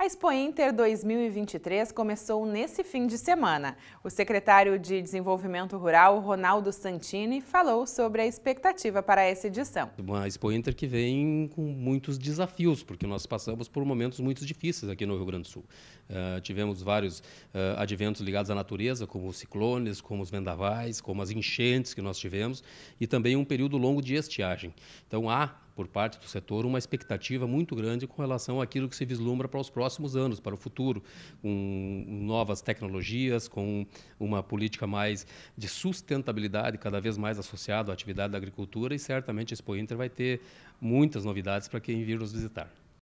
A Expo Inter 2023 começou nesse fim de semana. O secretário de Desenvolvimento Rural, Ronaldo Santini, falou sobre a expectativa para essa edição. Uma Expo Inter que vem com muitos desafios, porque nós passamos por momentos muito difíceis aqui no Rio Grande do Sul. Uh, tivemos vários uh, adventos ligados à natureza, como os ciclones, como os vendavais, como as enchentes que nós tivemos, e também um período longo de estiagem. Então há por parte do setor uma expectativa muito grande com relação àquilo que se vislumbra para os próximos anos, para o futuro, com novas tecnologias, com uma política mais de sustentabilidade cada vez mais associada à atividade da agricultura e certamente a Expo Inter vai ter muitas novidades para quem vir nos visitar.